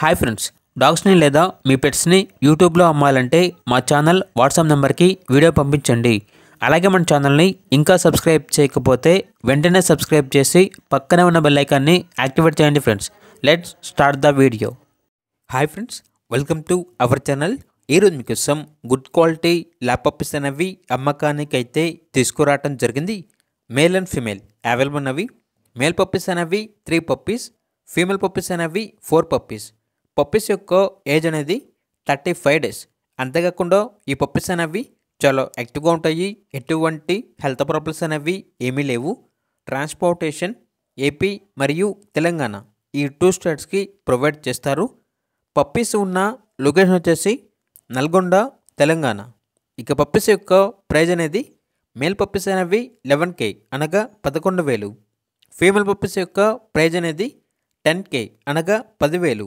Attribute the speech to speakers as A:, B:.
A: hi friends డాగ్స్ని లేదా మీ పెట్స్ని యూట్యూబ్లో అమ్మాలంటే మా ఛానల్ వాట్సాప్ నెంబర్కి వీడియో పంపించండి అలాగే మన ఛానల్ని ఇంకా సబ్స్క్రైబ్ చేయకపోతే వెంటనే సబ్స్క్రైబ్ చేసి పక్కనే ఉన్న బెల్లైకాన్ని యాక్టివేట్ చేయండి friends let's start the video hi friends welcome to our channel ఈరోజు మీకోసం గుడ్ క్వాలిటీ ల్యాప్టాప్స్ అనేవి అమ్మకానికైతే తీసుకురావటం జరిగింది మేల్ అండ్ ఫిమేల్ అవైలబుల్ ఉన్నవి మేల్ పప్పీస్ అనేవి త్రీ పప్పీస్ ఫీమేల్ పప్పీస్ అనేవి ఫోర్ పప్పీస్ పప్పీస్ యొక్క ఏజ్ అనేది థర్టీ ఫైవ్ డేస్ అంతేకాకుండా ఈ పప్పీస్ అనేవి చాలా యాక్టివ్గా ఉంటాయి ఎటువంటి హెల్త్ ప్రాబ్లమ్స్ అనేవి ఏమీ లేవు ట్రాన్స్పోర్టేషన్ ఏపీ మరియు తెలంగాణ ఈ టూ స్టేట్స్కి ప్రొవైడ్ చేస్తారు పప్పీస్ ఉన్న లొకేషన్ వచ్చేసి నల్గొండ తెలంగాణ ఇక పప్పీస్ యొక్క ప్రైజ్ అనేది మేల్ పప్పీస్ అనేవి లెవెన్ కే అనగా పదకొండు వేలు ఫీమేల్ పప్పీస్ యొక్క ప్రైజ్ అనేది టెన్ కే అనగా పదివేలు